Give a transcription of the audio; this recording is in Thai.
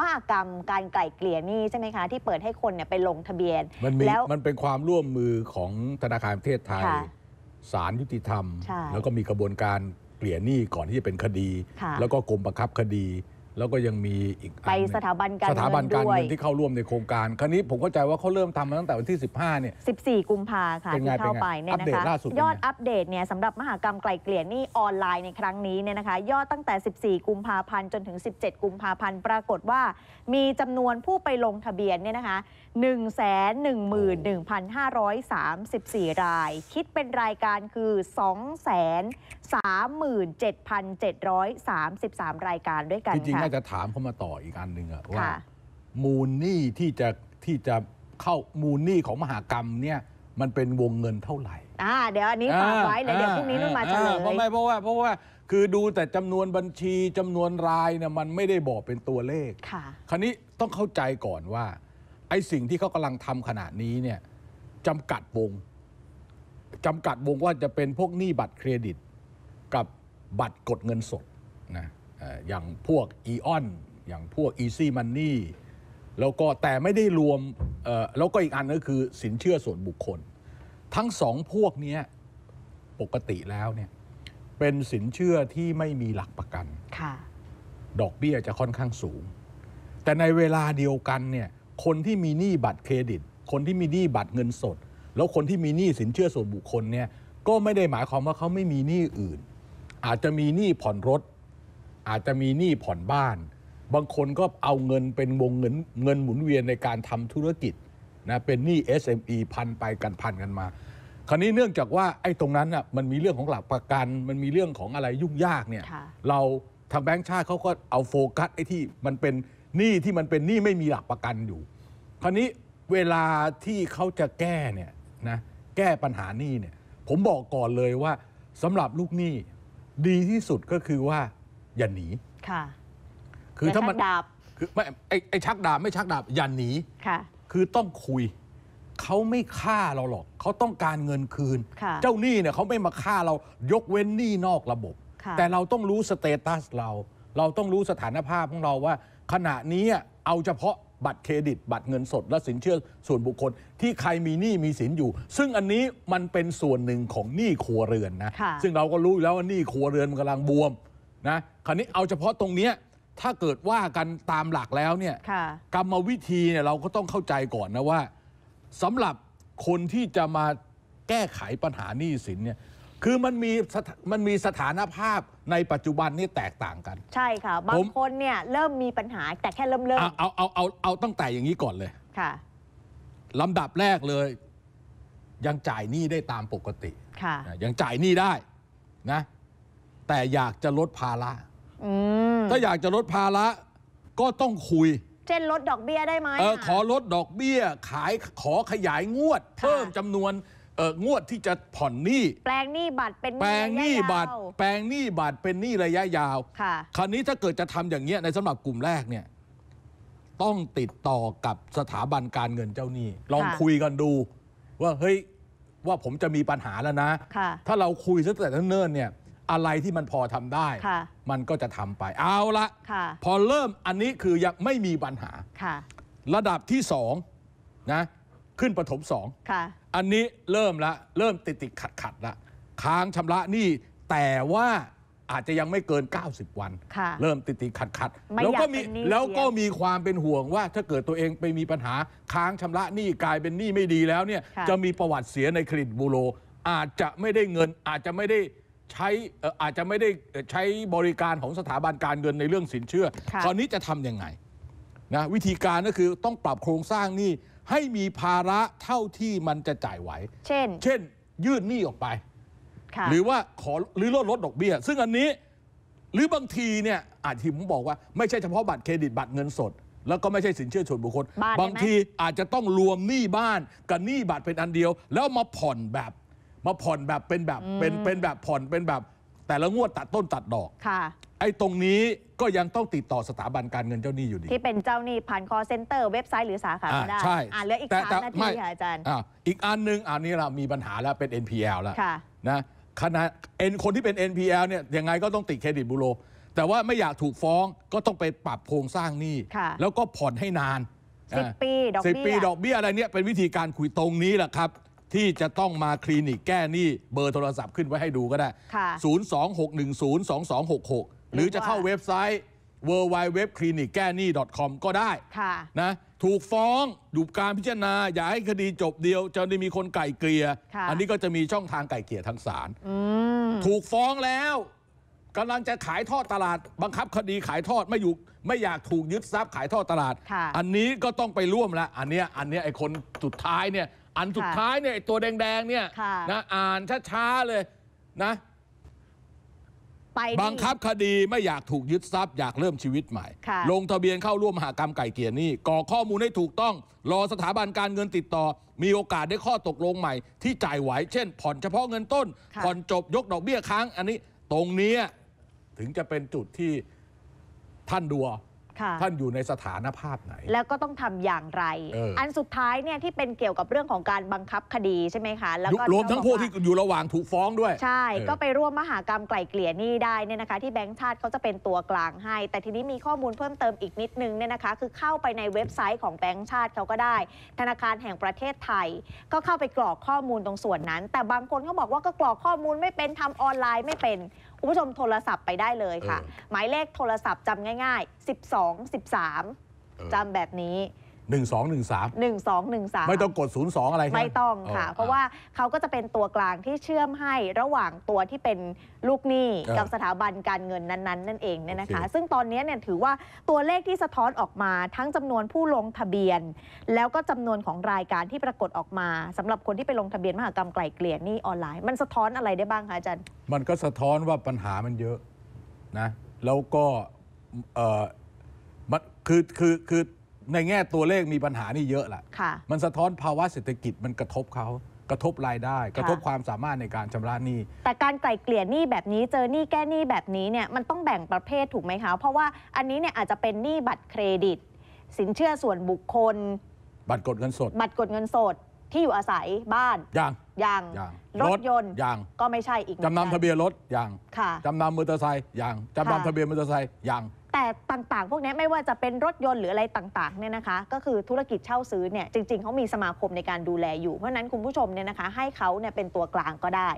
มากรรมการไกล่เกลี่ยหนี้ใช่ไหมคะที่เปิดให้คนเนี่ยไปลงทะเบียนมันมแล้วมันเป็นความร่วมมือของธนาคารประเทศไทยศาลยุติธรรม แล้วก็มีกระบวนการเกลี่ยหนี้ก่อนที่จะเป็นคดีคแล้วก็กรมบังคับคดีแล้วก็ยังมีอีกไปสถาบันการสถาบันการเงินที่เข้าร่วมในโครงการ ครั้นี้ผมเข้าใจว่าเขาเริ่มทำมาตั้งแต่วันที่ 15เนี่ย14 กุมภาค่ะที่เข้าไปเนี่ยนะคะยอดอัปเดตเนี่ยสำหรับมหากรรมไกลเกลี่ยนี่ออนไลน์ในครั้งนี้เนี่ยนะคะยอดตั้งแต่ 14 กุมภาพันธ์ จนถึง 17 กุมภาพันธ์ ปรากฏว่ามีจำนวนผู้ไปลงทะเบียนเนี่ยนะคะ111,534 ราย คิดเป็นรายการคือ2 3 7,733 รายการด้วยกันค่ะาจะถามเข้ามาต่ออีกอันหนึ่งอะว่า มูลนี้ที่จะที่จะเข้ามูลนี้ของมหากรรมเนี่ย มันเป็นวงเงินเท่าไหร่อ่าเดี๋ยวอันนี้ฝากไว้เยเดี๋ยวพรุ่งนี้นุ่นมาเฉลยเพราะไม่เพราะว่าเพราะว่าคือดูแต่จำนวนบัญชีจำนวนรายเนี่ยมันไม่ได้บอกเป็นตัวเลขค่ะคราวนี้ต้องเข้าใจก่อนว่า ไอ้สิ่งที่เขากำลังทำขณะนี้เนี่ยจำกัดวงจำกัดวงว่าจะเป็นพวกหนี้บัตรเครดิต กับบัตรกดเงินสดอย่างพวกอีออนอย่างพวกอีซี่มันนี่แล้วก็แต่ไม่ได้รวมแล้วก็อีกอันก็คือสินเชื่อส่วนบุคคล ทั้งสองพวกนี้ปกติแล้วเนี่ยเป็นสินเชื่อที่ไม่มีหลักประกันดอกเบี้ยจะค่อนข้างสูง แต่ในเวลาเดียวกันเนี่ยคนที่มีหนี้บัตรเครดิต คนที่มีหนี้บัตรเงินสด แล้วคนที่มีหนี้สินเชื่อส่วนบุคคลเนี่ยก็ไม่ได้หมายความว่าเขาไม่มีหนี้อื่น อาจจะมีหนี้ผ่อนรถอาจจะมีหนี้ผ่อนบ้าน บางคนก็เอาเงินเป็นวงเงินเงินหมุนเวียนในการทำธุรกิจนะ เป็นหนี้ SME พันไปกันพันกันมา คราวนี้เนื่องจากว่าไอ้ตรงนั้นน่ะมันมีเรื่องของหลักประกัน มันมีเรื่องของอะไรยุ่งยากเนี่ย เราทางแบงค์ชาติเขาก็เอาโฟกัสไอ้ที่มันเป็นหนี้ที่มันเป็นหนี้ไม่มีหลักประกันอยู่ คราวนี้เวลาที่เขาจะแก้เนี่ยนะแก้ปัญหาหนี้เนี่ย ผมบอกก่อนเลยว่าสำหรับลูกหนี้ดีที่สุดก็คือว่าอย่าหนีค่ะคือถ้ามันดาบคือไม่ไอ้ไอชักดาบไม่ชักดาบอย่าหนีค่ะคือต้องคุยเขาไม่ฆ่าเราหรอกเขาต้องการเงินคืน เจ้าหนี้เนี่ยเขาไม่มาฆ่าเรายกเว้นหนี้นอกระบบ แต่เราต้องรู้สเตตัสเรา เราต้องรู้สถานภาพของเราว่า ขณะนี้เอาเฉพาะบัตรเครดิต บัตรเงินสดและสินเชื่อส่วนบุคคล ที่ใครมีหนี้มีสินอยู่ ซึ่งอันนี้มันเป็นส่วนหนึ่งของหนี้ครัวเรือนนะ ซึ่งเราก็รู้แล้วว่าหนี้ครัวเรือน มันกำลังบวมนะคราวนี้เอาเฉพาะตรงเนี้ยถ้าเกิดว่ากันตามหลักแล้วเนี่ยกรรมวิธีเนี่ยเราก็ต้องเข้าใจก่อนนะว่าสำหรับคนที่จะมาแก้ไขปัญหาหนี้สินเนี่ย คือมันมีมันมีสถานภาพในปัจจุบันนี่แตกต่างกัน ใช่ค่ะบางคนเนี่ยเริ่มมีปัญหาแต่แค่เริ่มเริ่มเอาเอาเอาเอาเอาตั้งแต่อย่างนี้ก่อนเลยค่ะลำดับแรกเลย ยังจ่ายหนี้ได้ตามปกติค่ะยังจ่ายหนี้ได้นะแต่อยากจะลดภาระ ถ้าอยากจะลดภาระ ก็ต้องคุย เช่นลดดอกเบี้ยได้ไหมเออขอลดดอกเบี้ย ขายขอขยายงวด เพิ่มจำนวนงวดที่จะผ่อนหนี้ แปลงหนี้บัตรเป็น แปลงหนี้บัตรแปลงหนี้บัตรเป็นหนี้ระยะยาวคราวนี้ถ้าเกิดจะทำอย่างเงี้ยในสำหรับกลุ่มแรกเนี่ยต้องติดต่อกับสถาบันการเงินเจ้าหนี้ ลองคุยกันดู ว่าเฮ้ยว่าผมจะมีปัญหาแล้วนะ ถ้าเราคุยซะแต่เนิ่นๆเนี่ยอะไรที่มันพอทำได้ มันก็จะทำไป เอาละ พอเริ่มอันนี้คือยังไม่มีปัญหา ระดับที่สองนะ ขึ้นปฐมสองอันนี้เริ่มละ เริ่มติดติดขัดขัดละ ค้างชำระหนี้แต่ว่าอาจจะยังไม่เกิน 90 วัน เริ่มติดติดขัดขัด แล้วก็มีแล้วก็มีความเป็นห่วงว่า ถ้าเกิดตัวเองไปมีปัญหา ค้างชำระหนี้กลายเป็นหนี้ไม่ดีแล้วเนี่ย จะมีประวัติเสียในเครดิตบูโร อาจจะไม่ได้เงินอาจจะไม่ได้ใช้อาจจะไม่ได้ใช้บริการของสถาบันการเงินในเรื่องสินเชื่อตอนนี้จะทำยังไงนะวิธีการก็คือต้องปรับโครงสร้างหนี้ให้มีภาระเท่าที่มันจะจ่ายไหว เช่น เช่น ยืดหนี้ออกไป หรือว่าขอหรือลดลดดอกเบี้ย ซึ่งอันนี้ หรือบางทีเนี่ยอาจที่ผมบอกว่าไม่ใช่เฉพาะบัตรเครดิตบัตรเงินสด แล้วก็ไม่ใช่สินเชื่อส่วนบุคคลบางทีอาจจะต้องรวมหนี้บ้านกับหนี้บัตรเป็นอันเดียวแล้วมาผ่อนแบบมาผ่อนแบบเป็นแบบเป็นเป็นแบบผ่อนเป็นแบบ แต่ละงวดตัดต้นตัดดอก ค่ะ ไอ้ตรงนี้ก็ยังต้องติดต่อสถาบันการเงินเจ้าหนี้อยู่ดี ที่เป็นเจ้าหนี้ผ่านคอเซ็นเตอร์เว็บไซต์หรือสาขา ก็ได้ใช่อ่าเหลืออีกสาม่นาทีค่ะอาจารย์าอีกอันหนึงอันนี้เรามีปัญหาแล้วเป็น NPL แล้วค่ะนะคณะเอ็นคนที่เป็น NPL เนี่ยยังไงก็ต้องติดเครดิตบูโร แต่ว่าไม่อยากถูกฟ้องก็ต้องไปปรับโครงสร้างหนี้ค่ะ แล้วก็ผ่อนให้นานสิบปีดอกเบี้ยสิปีดอกเบี้ยอะไรเนี่ยเป็นวิธีการคุยตรงนี้แหละครับที่จะต้องมาคลินิกแก้หนี้เบอร์โทรศัพท์ขึ้นไว้ให้ดูก็ได้ 026102266 หรือจะเข้าเว็บไซต์ w w w c l i n i c แก้หนี้ .com ก็ได้นะ ถูกฟ้องดูการพิจารณาอย่าให้คดีจบเดียว จะได้มีคนไก่เกลีย อันนี้ก็จะมีช่องทางไก่เกลียทางศาลถูกฟ้องแล้วกำลังจะขายทอดตลาด บังคับคดีขายทอดไม่อยู่ ไม่อยากถูกยึดทรัพย์ขายทอดตลาด อันนี้ก็ต้องไปร่วมละอันเนี้ยอันเนี้ยไอ้คนสุดท้ายเนี่ยอันสุดท้ายเนี่ยตัวแดงๆเนี่ยนะอ่านช้าๆ เลยนะไปบังคับคดี ไม่อยากถูกยึดทรัพย์อยากเริ่มชีวิตใหม่ ลงทะเบียนเข้าร่วมมหากรรมไก่เกียร์นี่ก่อข้อมูลให้ถูกต้อง รอสถาบันการเงินติดต่อ มีโอกาสได้ข้อตกลงใหม่ที่จ่ายไหว เช่นผ่อนเฉพาะเงินต้น ผ่อนจบยกดอกเบี้ยค้างอันนี้ตรงนี้ถึงจะเป็นจุดที่ท่านดูท่านอยู่ในสถานภาพไหน แล้วก็ต้องทำอย่างไรอออันสุดท้ายเนี่ยที่เป็นเกี่ยวกับเรื่องของการบังคับคดีใช่ไหมคะ แล้วก็รวมทั้งพวกที่อยู่ระหว่างถูกฟ้องด้วย ใช่ ก็ไปร่วมมหากรรมไกล่เกลี่ยนี่ได้เนี่ยนะคะ ที่แบงก์ชาติเขาจะเป็นตัวกลางให้ แต่ทีนี้มีข้อมูลเพิ่มเติมอีกนิดนึงเนี่ยนะคะคือเข้าไปในเว็บไซต์ของแบงก์ชาติเขาก็ได้ ธนาคารแห่งประเทศไทย ก็เข้าไปกรอกข้อมูลตรงส่วนนั้น แต่บางคนเขาบอกว่าก็กรอกข้อมูลไม่เป็นทำออนไลน์ไม่เป็นคุณผู้ชมโทรศัพท์ไปได้เลยค่ะ หมายเลขโทรศัพท์จำง่ายๆ 12 13จำแบบนี้1213 1213 ไม่ต้องกด 02 อะไรใช่ไหมไม่ต้องค่ะ เพราะว่าเขาก็จะเป็นตัวกลางที่เชื่อมให้ระหว่างตัวที่เป็นลูกหนี้กับสถาบันการเงินนั้น ๆ นั่นเองเนี่ยนะคะซึ่งตอนนี้เนี่ยถือว่าตัวเลขที่สะท้อนออกมาทั้งจำนวนผู้ลงทะเบียน แล้วก็จำนวนของรายการที่ปรากฏออกมาสำหรับคนที่ไปลงทะเบียนมหากรรมไกลเกลี่ยหนี้ออนไลน์ มันสะท้อนอะไรได้บ้างคะอาจารย์มันก็สะท้อนว่าปัญหามันเยอะนะแล้วก็เออมันคือคือคือในแง่ตัวเลขมีปัญหานี่เยอะแหละ่ะ มันสะท้อนภาวะเศรษฐกิจมันกระทบเขา กระทบรายได้ กระทบความสามารถในการชำระหนี้ แต่การไกล่เกลี่ยหนี้แบบนี้เจอหนี้แก้หนี้แบบนี้เนี่ยมันต้องแบ่งประเภทถูกไหมคะ เพราะว่าอันนี้เนี่ยอาจจะเป็นหนี้บัตรเครดิต สินเชื่อส่วนบุคคล บัตรกดเงินสด บัตรกดเงินสดที่อยู่อาศัยบ้าน อย่างอย่างรถยนต์อย่างก็ไม่ใช่อีกจำนำทะเบียนรถอย่างจำนำมอเตอร์ไซค์อย่างจำนำทะเบียนมอเตอร์ไซค์อย่างแต่ต่างๆ พวกนี้ไม่ว่าจะเป็นรถยนต์ หรืออะไรต่างๆเนี่ยนะคะก็คือธุรกิจเช่าซื้อเนี่ยจริง ๆเขามีสมาคมในการดูแลอยู่ เพราะนั้นคุณผู้ชมเนี่ยนะคะให้เขาเนี่ยเป็นตัวกลางก็ได้